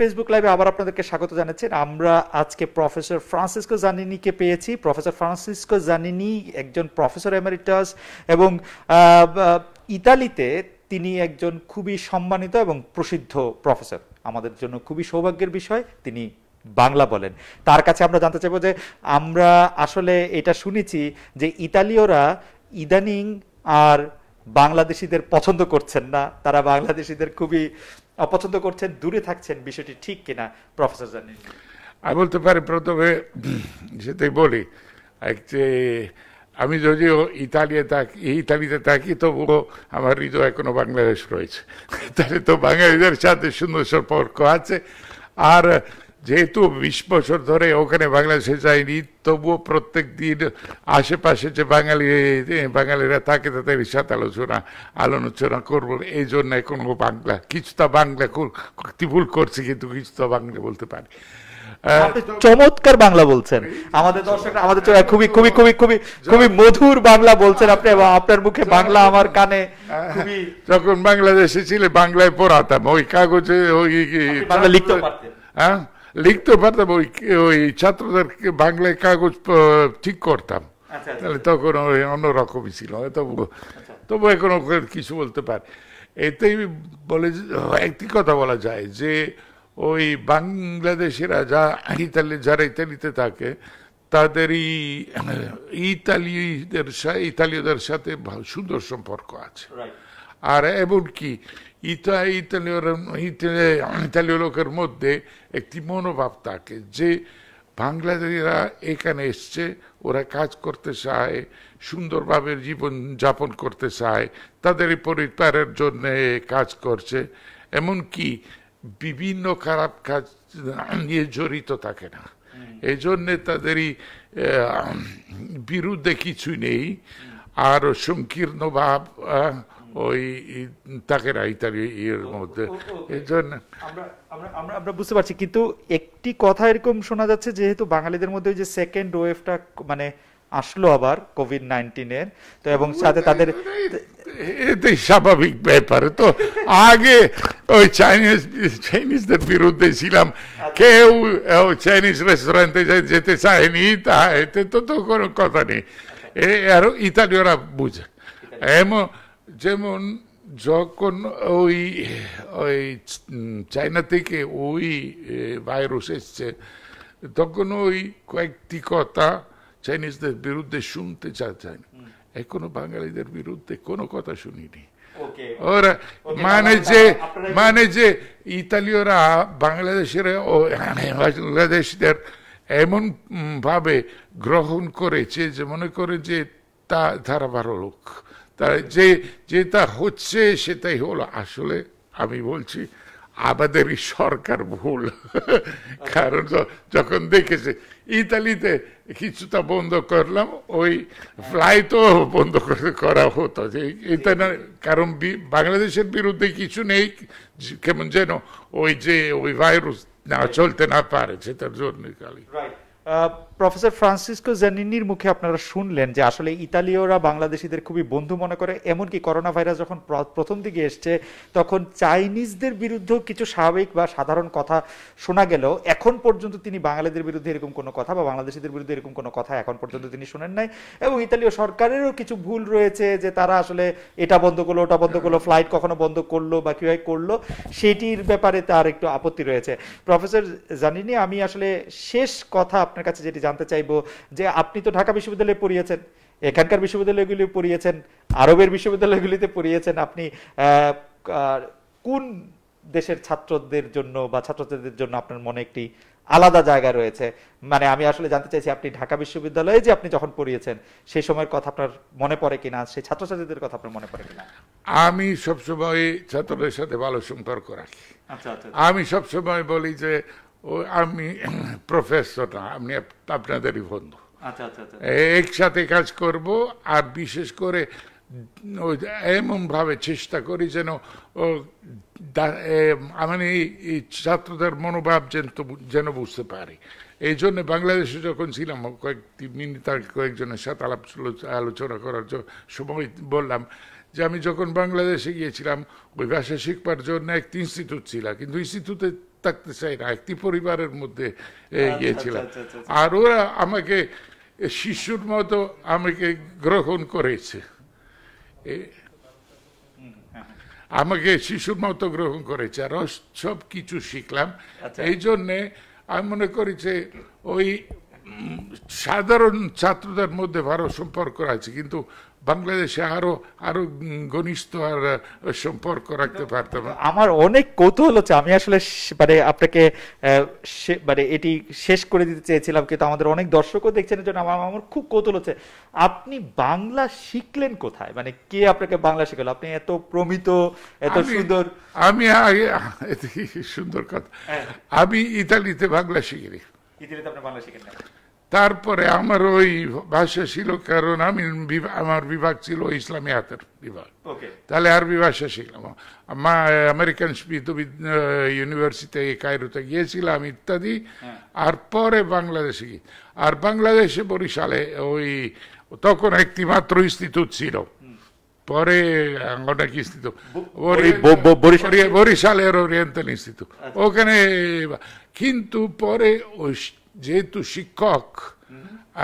Facebook লাইভে আবার আপনাদেরকে স্বাগত জানাচ্ছেন আমরা আজকে প্রফেসর ফ্রান্সিসকো জানিনিকে পেয়েছি প্রফেসর ফ্রান্সিসকো জানিনি একজন প্রফেসর এমেরিটাস এবং ইতালিতে তিনি একজন খুবই সম্মানিত এবং প্রসিদ্ধ প্রফেসর আমাদের জন্য খুবই সৌভাগ্যের বিষয় তিনি বাংলা বলেন তার কাছে আমরা জানতে চাইব যে আমরা আসলে এটা শুনেছি যে ইতালীয়রা ইদানিং আর বাংলাদেশিদের পছন্দ করছেন না তারা বাংলাদেশিদের খুবই অপছন্দ করছেন দূরে থাকছেন বিষয়টি ঠিক কিনা প্রফেসর জানেন আমি বলতে পারি প্রথমে সেটাই বলি আমি যদিও ইতালিয়া থাকি ইতালিতে থাকি তবুও আমার হৃদয় এখনো বাংলাদেশ রয়েছে তাহলে তো বাঙালিদের সাথে সুন্দর সম্পর্ক আছে আর যেহেতু বিশ বছর ধরে ওখানে বাংলাদেশে যায়নি তবুও প্রত্যেক দিন আশেপাশে যে বাঙালি বাঙালিরা থাকে তাদের সাথে আলোচনা আলোচনা করবো এই জন্য এখন ও বাংলা কিছুটা বাংলা ভুল করছে কিন্তু কিছুটা বাংলা বলতে পারে চমৎকার বাংলা বলছেন আমাদের দর্শক আমাদের খুবই খুবই খুবই খুবই খুবই মধুর বাংলা বলছেন আপনি এবং আপনার মুখে বাংলা আমার কানে যখন বাংলাদেশে ছিল বাংলায় পড়াতাম ওই কাগজে ওই বাংলা লিখতে পারতেন হ্যাঁ লিখতে পারতাম ওই ওই ছাত্রদের বাংলায় কাগজ ঠিক করতাম আচ্ছা, আচ্ছা। তাহলে তখন ওই অন্যরকমই ছিল তবু আচ্ছা। তবু এখন কিছু বলতে পারে এতেই বলে একটি কথা বলা যায় যে ওই বাংলাদেশিরা যা ইতালি যারা ইতালিতে থাকে তাদেরই ইতালিদের ইতালীয়দের সাথে সুন্দর সম্পর্ক আছে আর কি ইটা ইতালীয় ইতালীয় মধ্যে একটি মনোভাব থাকে যে বাংলাদেশিরা এখানে এসছে ওরা কাজ করতে চায় সুন্দরভাবে জীবন যাপন করতে চায় তাদের পরিবারের জন্য কাজ করছে এমন কি বিভিন্ন খারাপ কাজ নিয়ে জড়িত থাকে না এই জন্যে তাদেরই বিরুদ্ধে কিছুই নেই আর সংকীর্ণ ভাব ওই তাকে রাইটার ইতালি ইয়ের মধ্যে এই জন্য আমরা আমরা বুঝতে পারছি কিন্তু একটি কথা এরকম শোনা যাচ্ছে যেহেতু বাঙালিদের মধ্যে যে সেকেন্ড ওয়েভটা মানে আসলো আবার কোভিড নাইন্টিনের তো এবং সাথে তাদের এতে স্বাভাবিক ব্যাপার তো আগে ওই চাইনিজ চাইনিজদের বিরুদ্ধে ছিলাম আচ্ছা। কেউ চাইনিজ রেস্টুরেন্টে যেতে চায়নি তা এতে তো তো কোনো কথা নেই আচ্ছা। আর ইতালীয়রা বুঝে এমন যেমন যখন ওই ওই চায়না থেকে ওই ভাইরাস এসছে তখন ওই কয়েকটি কথা চাইনিজদের বিরুদ্ধে শুনতে চায় এখনো বাঙালিদের বিরুদ্ধে কোনো কথা শুনিনি ওরা মানে যে মানে যে ইতালীয়রা বাংলাদেশের ও মানে বাংলাদেশদের এমন ভাবে গ্রহণ করেছে যে মনে করে যে তা তারা ভালো লোক তারা যে যেটা হচ্ছে সেটাই হলো আসলে আমি বলছি আমাদেরই সরকার ভুল আচ্ছা। কারণ যখন দেখেছে ইতালিতে কিছুটা বন্ধ করলাম ওই হ্যাঁ। ফ্লাইটও বন্ধ করা হতো যে এটা না কারণ বাংলাদেশের বিরুদ্ধে কিছু নেই কেমন যেন ওই যে ওই ভাইরাস না চলতে না পারে সেটার জন্য খালি প্রফেসর ফ্রান্সিসকো জানিনির মুখে আপনারা শুনলেন যে আসলে ইতালীয়রা বাংলাদেশিদের খুবই বন্ধু মনে করে এমনকি করোনা ভাইরাস যখন প্রথম দিকে এসছে তখন চাইনিজদের বিরুদ্ধেও কিছু স্বাভাবিক বা সাধারণ কথা শোনা গেল এখন পর্যন্ত তিনি বাঙালিদের বিরুদ্ধে এরকম কোনো কথা বা বাংলাদেশিদের বিরুদ্ধে এরকম কোনো কথা এখন পর্যন্ত তিনি শোনেন নাই এবং ইতালীয় সরকারেরও কিছু ভুল রয়েছে যে তারা আসলে এটা বন্ধ করলো ওটা বন্ধ করলো ফ্লাইট কখনো বন্ধ করলো বা কীভাবে করলো সেটির ব্যাপারে তার একটু আপত্তি রয়েছে প্রফেসর জানিনি আমি আসলে শেষ কথা আপনার কাছে যেটি জানতে চাইব যে আপনি তো ঢাকা বিশ্ববিদ্যালয়ে পড়িয়েছেন এখানকার বিশ্ববিদ্যালয়গুলি পড়িয়েছেন আরবের বিশ্ববিদ্যালয়গুলিতে পড়িয়েছেন আপনি কোন দেশের ছাত্রদের জন্য বা ছাত্রছাত্রীদের জন্য আপনার মনে একটি আলাদা জায়গা রয়েছে মানে আমি আসলে জানতে চাইছি আপনি ঢাকা বিশ্ববিদ্যালয়ে যে আপনি যখন পড়িয়েছেন সেই সময়ের কথা আপনার মনে পড়ে কিনা সেই ছাত্রছাত্রীদের কথা আপনার মনে পড়ে কিনা আমি সবসময় ছাত্রদের সাথে ভালো সম্পর্ক রাখি আচ্ছা, আচ্ছা, আচ্ছা। আমি সবসময় বলি যে ও আমি প্রফেসর না আমি আপনাদেরই বন্ধু আচ্ছা, আচ্ছা, আচ্ছা। একসাথে কাজ করব আর বিশেষ করে এমনভাবে চেষ্টা করি যেন মানে এই ছাত্রদের মনোভাব যেন যেন বুঝতে পারি এই জন্য বাংলাদেশে যখন ছিলাম কয়েকটি মিনিট কয়েকজনের সাথে আলাপ আলোচনা করার সময় বললাম যে আমি যখন বাংলাদেশে গিয়েছিলাম ওই ভাষা শিখবার জন্য একটি ইনস্টিটিউট ছিল কিন্তু ইনস্টিটিউটে থাকতে চাই না একটি পরিবারের মধ্যে আচ্ছা, গিয়েছিলাম আচ্ছা, আচ্ছা, আর ওরা আমাকে শিশুর মতো আমাকে গ্রহণ করেছে আমাকে শিশুর মতো গ্রহণ করেছে আর সব কিছু শিখলাম এই জন্যে আমি মনে করি যে ওই সাধারণ ছাত্রদের মধ্যে ভালো সম্পর্ক আছে কিন্তু বাংলাদেশে আরো আরো ঘনিষ্ঠ আর সম্পর্ক রাখতে পারতাম আমার অনেক কৌতূহল হচ্ছে আমি আসলে মানে আপনাকে মানে এটি শেষ করে দিতে চেয়েছিলাম কিন্তু আমাদের অনেক দর্শকও দেখছেন জন্য আমার আমার খুব কৌতূহল হচ্ছে আপনি বাংলা শিখলেন কোথায় মানে কে আপনাকে বাংলা শিখাল আপনি এত প্রমিত এত সুন্দর আমি সুন্দর কথা হ্যাঁ। আমি ইতালিতে বাংলা শিখিনি ইতালিতে আপনি বাংলা শিখেন তারপরে আমার ওই ভাষা ছিল কারণ আমি আমার বিভাগ ছিল ইসলামী হাতের বিভাগ তাহলে আরবি ভাষা শিখলাম আমেরিকান ইউনিভার্সিটি কায়রোতে গিয়েছিলাম ইত্যাদি হ্যাঁ। আর পরে বাংলাদেশে গিয়ে আর বাংলাদেশে বরিশালে ওই তখন একটি মাত্র ইনস্টিটিউট ছিল পরে অনেক ইনস্টিটিউট বরিশালের ওরিয়েন্টাল ইনস্টিটিউট আচ্ছা। ওখানে কিন্তু পরে যেহেতু শিক্ষক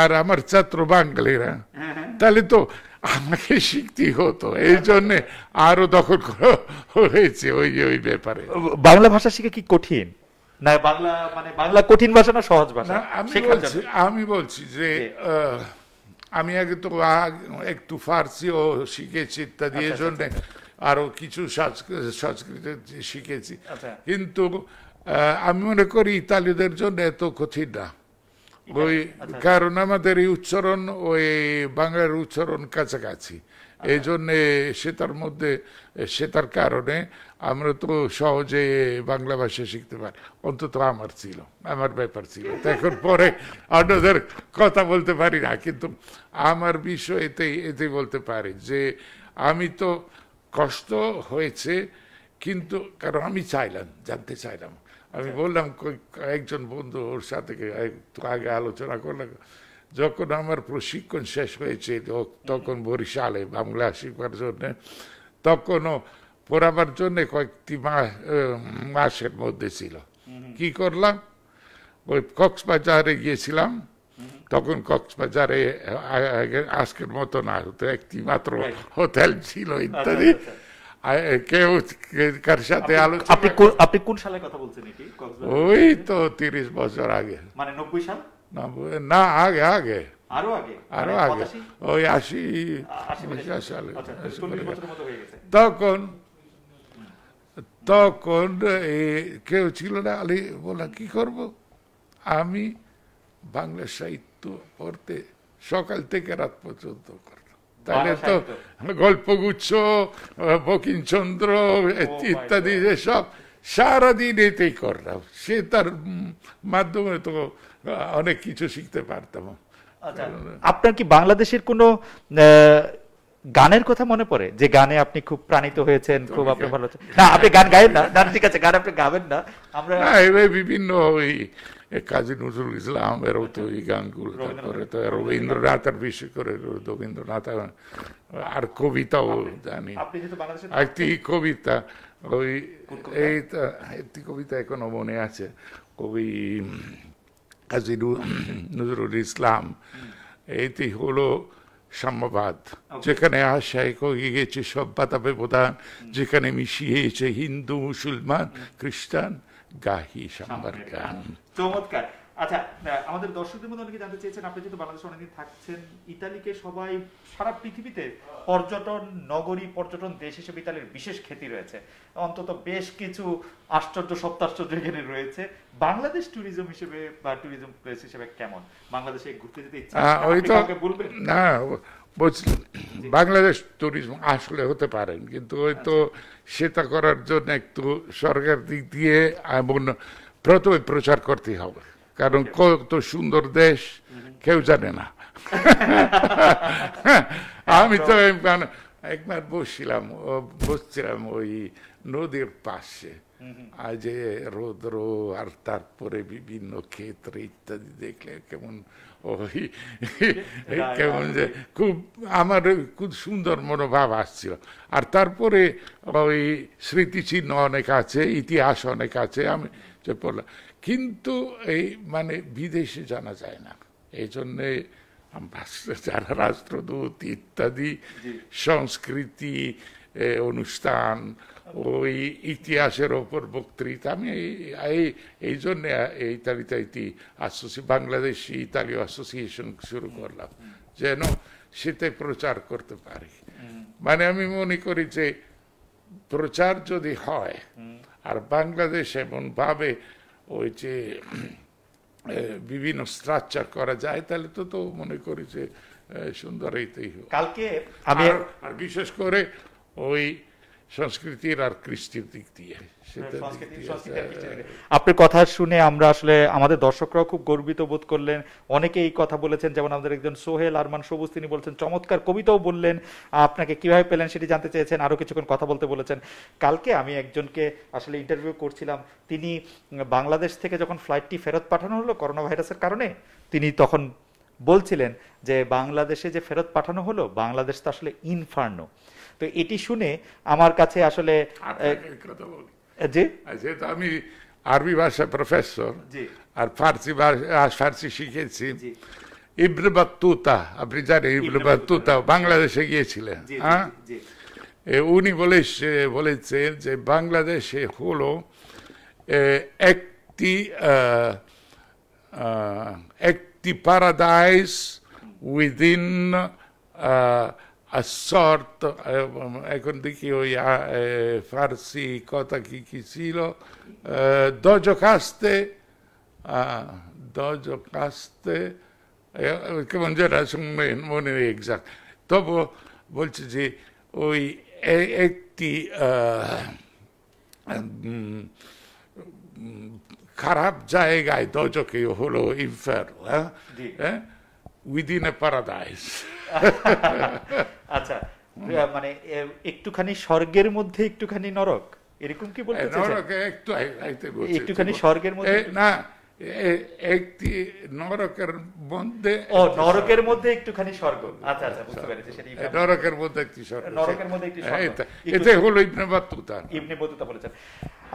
আর আমার ছাত্র বাঙালিরা তাহলে তো আমাকে শিখতে হতো এই জন্য আরো দখল হয়েছে ওই ওই ব্যাপারে বাংলা ভাষা শিখে কি কঠিন না বাংলা মানে বাংলা কঠিন ভাষা না সহজ ভাষা আমি বলছি যে আমি আগে তো একটু ও শিখেছি ইত্যাদি আচ্ছা, এই আচ্ছা, আচ্ছা। আরো কিছু সংস্কৃত শিখেছি কিন্তু আমি মনে করি ইতালিদের জন্য এত কঠিন না ওই আচ্ছা, আচ্ছা। কারণ আমাদের এই উচ্চারণ ওই বাংলার উচ্চারণ কাছাকাছি আচ্ছা। এই জন্যে সেতার মধ্যে সেতার কারণে আমরা তো সহজে বাংলা ভাষা শিখতে পারি অন্তত আমার ছিল আমার ব্যাপার ছিল এখন পরে অন্যদের কথা বলতে পারি না কিন্তু আমার বিষয় এতেই এতেই বলতে পারি যে আমি তো কষ্ট হয়েছে কিন্তু কারণ আমি চাইলাম জানতে চাইলাম আমি আচ্ছা। বললাম কয়েকজন বন্ধু ওর সাথে আগে আলোচনা করলাম যখন আমার প্রশিক্ষণ শেষ হয়েছে তখন বরিশালে বাংলা শিখবার জন্যে তখনও পড়াবার জন্য কয়েকটি মাসের মধ্যে ছিল কি করলাম ওই কক্সবাজারে গিয়েছিলাম তখন কক্সবাজারে আজকের মতো না হতো একটি মাত্র হোটেল ছিল আচ্ছা, ইত্যাদি আচ্ছা, কেউ কার সাথে আলোচনা আপনি কোন সালে কথা বলছেন এটি ওই তো তিরিশ বছর আগে মানে নব্বই সাল না আগে আগে আরো আগে আরো মানে আগে ওই আশি সালে আচ্ছা, তখন তখন কেউ ছিল না আলি বললাম কি করব আমি বাংলা সাহিত্য পড়তে সকাল থেকে রাত পর্যন্ত করতাম তাহলে তো গল্পগুচ্ছ বকিমচন্দ্র ইত্যাদি যেসব সারাদিন এতেই করলাম সে তার মাধ্যমে তো অনেক কিছু শিখতে পারতাম আচ্ছা, আপনার কি বাংলাদেশের কোনো গানের কথা মনে পড়ে যে গানে আপনি খুব প্রাণিত হয়েছেন খুব আপনি ভালো না আপনি গান গায়েন না ঠিক আছে গান আপনি গাবেন না আমরা বিভিন্ন ওই কাজী নজরুল ইসলাম এরও তো এই গানগুলো তারপরে তো আর বিশেষ করে রবীন্দ্রনাথ আর কবিতাও জানি একটি কবিতা ওই এই একটি কবিতা এখনো মনে আছে কবি কাজী নজরুল ইসলাম এইটি হলো সাম্যবাদ যেখানে আশায় হয়ে গেছে সভ্যতাপে প্রধান যেখানে মিশিয়েছে হিন্দু মুসলমান খ্রিস্টান গাহি সাম্বার গান চমৎকার আচ্ছা আমাদের দর্শকদের মধ্যে অনেকে জানতে চেয়েছেন আপনি যেহেতু বাংলাদেশে অনেকদিন থাকছেন ইতালিকে সবাই সারা পৃথিবীতে পর্যটন নগরী পর্যটন দেশ হিসেবে ইতালির বিশেষ খ্যাতি রয়েছে অন্তত বেশ কিছু আশ্চর্য সপ্তাশ্চর্য এখানে রয়েছে বাংলাদেশ ট্যুরিজম হিসেবে বা ট্যুরিজম প্লেস হিসেবে কেমন বাংলাদেশে ঘুরতে যেতে ইচ্ছা ওই তো না বাংলাদেশ ট্যুরিজম আসলে হতে পারেন কিন্তু ওই তো আচ্ছা। সেটা করার জন্য একটু সরকার দিক দিয়ে এবং প্রথমে প্রচার করতে হবে কারণ কত সুন্দর দেশ কেউ জানে না আমি তো মানে একবার বসছিলাম বসছিলাম ওই নদীর পাশে আজ রৌদ্র আর তারপরে বিভিন্ন ক্ষেত্রে ইত্যাদি দেখলে কেমন ওই কেমন যে খুব আমার খুব সুন্দর মনোভাব আসছিল আর তারপরে ওই স্মৃতিচিহ্ন অনেক আছে ইতিহাস অনেক আছে আমি পড়লাম কিন্তু এই মানে বিদেশে জানা যায় না এই জন্যে যারা রাষ্ট্রদূত ইত্যাদি সংস্কৃতি অনুষ্ঠান ওই ইতিহাসের ওপর বক্তৃতা আমি এই এই জন্যে এই তালিতাইতি আসোসি বাংলাদেশি ইতালীয় অ্যাসোসিয়েশন শুরু করলাম যেন সেতে প্রচার করতে পারি মানে আমি মনে করি যে প্রচার যদি হয় আর বাংলাদেশ এমনভাবে ভাবে ওই যে বিভিন্ন স্ট্রাকচার করা যায় তাহলে তো তো মনে করি যে সুন্দর এইতেই কালকে আর বিশেষ করে ওই হ্যাঁ, সংস্কৃতির আর কৃষ্টির দিক দিয়ে আপনার কথা শুনে আমরা আসলে আমাদের দর্শকরাও খুব গর্বিত বোধ করলেন অনেকে এই কথা বলেছেন যেমন আমাদের একজন সোহেল আরমান সবুজ তিনি বলছেন চমৎকার কবিতাও বললেন আপনাকে কিভাবে পেলেন সেটি জানতে চেয়েছেন আরও কিছুক্ষণ কথা বলতে বলেছেন কালকে আমি একজনকে আসলে ইন্টারভিউ করছিলাম তিনি বাংলাদেশ থেকে যখন ফ্লাইটটি ফেরত পাঠানো হলো করোনা ভাইরাসের কারণে তিনি তখন বলছিলেন যে বাংলাদেশে যে ফেরত পাঠানো হলো বাংলাদেশ তো আসলে ইনফার্নো তো এটি শুনে আমার কাছে আসলে যেহেতু আমি আরবি ভাষা প্রফেসর আর ফার্সি ভাষা ফার্সি শিখেছি ইবনে বাত্তুতা আপনি জানেন ইবনে বাত্তুতা বাংলাদেশে গিয়েছিলেন হ্যাঁ উনি বলে বলেছেন যে বাংলাদেশে হলো একটি একটি paradise within assorto e eh, con ecco, di chi eh, farsi cota chichisilo eh, dojo caste ah, dojo caste eh, che mangiare su non è exact dopo volci di oi etti খারাপ জায়গায় দজকে হলো ইনফার হ্যাঁ within আচ্ছা, মানে, এ paradise আচ্ছা মানে একটুখানি স্বর্গের মধ্যে একটুখানি নরক এরকম কি বলতে নরক একটু একটুখানি স্বর্গের মধ্যে না একটি নরকের মধ্যে ও নরকের মধ্যে একটুখানি স্বর্গ আচ্ছা আচ্ছা বুঝতে পেরেছি সেটা নরকের মধ্যে একটি স্বর্গ নরকের মধ্যে একটি স্বর্গ হ্যাঁ, এটা হলো ইবনে বাতুতা ইবনে বাতুতা বলেছেন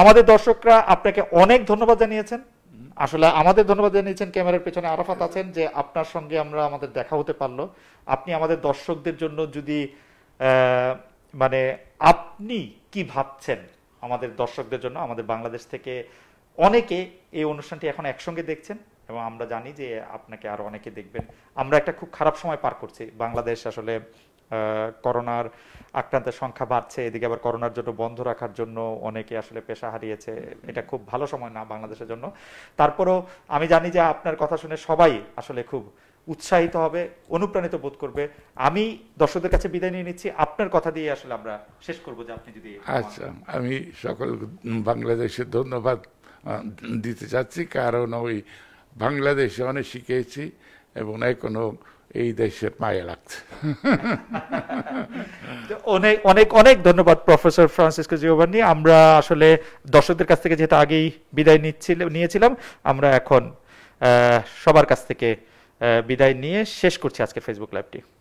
আমাদের দর্শকরা আপনাকে অনেক ধন্যবাদ জানিয়েছেন আসলে আমাদের ধন্যবাদ জানিয়েছেন ক্যামেরার পেছনে আরাফাত আছেন যে আপনার সঙ্গে আমরা আমাদের দেখা হতে পারলো আপনি আমাদের দর্শকদের জন্য যদি মানে আপনি কি ভাবছেন আমাদের দর্শকদের জন্য আমাদের বাংলাদেশ থেকে অনেকে এই অনুষ্ঠানটি এখন একসঙ্গে দেখছেন এবং আমরা জানি যে আপনাকে আরো অনেকে দেখবেন আমরা একটা খুব খারাপ সময় পার করছি বাংলাদেশ আসলে করোনার আক্রান্তের সংখ্যা বাড়ছে এদিকে আবার করোনার জন্য বন্ধ রাখার জন্য অনেকে আসলে পেশা হারিয়েছে এটা খুব ভালো সময় না বাংলাদেশের জন্য তারপরও আমি জানি যে আপনার কথা শুনে সবাই আসলে খুব উৎসাহিত হবে অনুপ্রাণিত বোধ করবে আমি দর্শকদের কাছে বিদায় নিয়ে নিচ্ছি আপনার কথা দিয়ে আসলে আমরা শেষ করব যে আপনি যদি আচ্ছা আমি সকল বাংলাদেশে ধন্যবাদ দিতে চাচ্ছি কারণ ওই বাংলাদেশে অনেক শিখেছি এবং এখনো এই দেশের মায়া লাগছে অনেক অনেক অনেক ধন্যবাদ প্রফেসর ফ্রান্সিসকো জিওভানি আমরা আসলে দর্শকদের কাছ থেকে যেহেতু আগেই বিদায় নিচ্ছিল নিয়েছিলাম আমরা এখন সবার কাছ থেকে বিদায় নিয়ে শেষ করছি আজকে ফেসবুক লাইভটি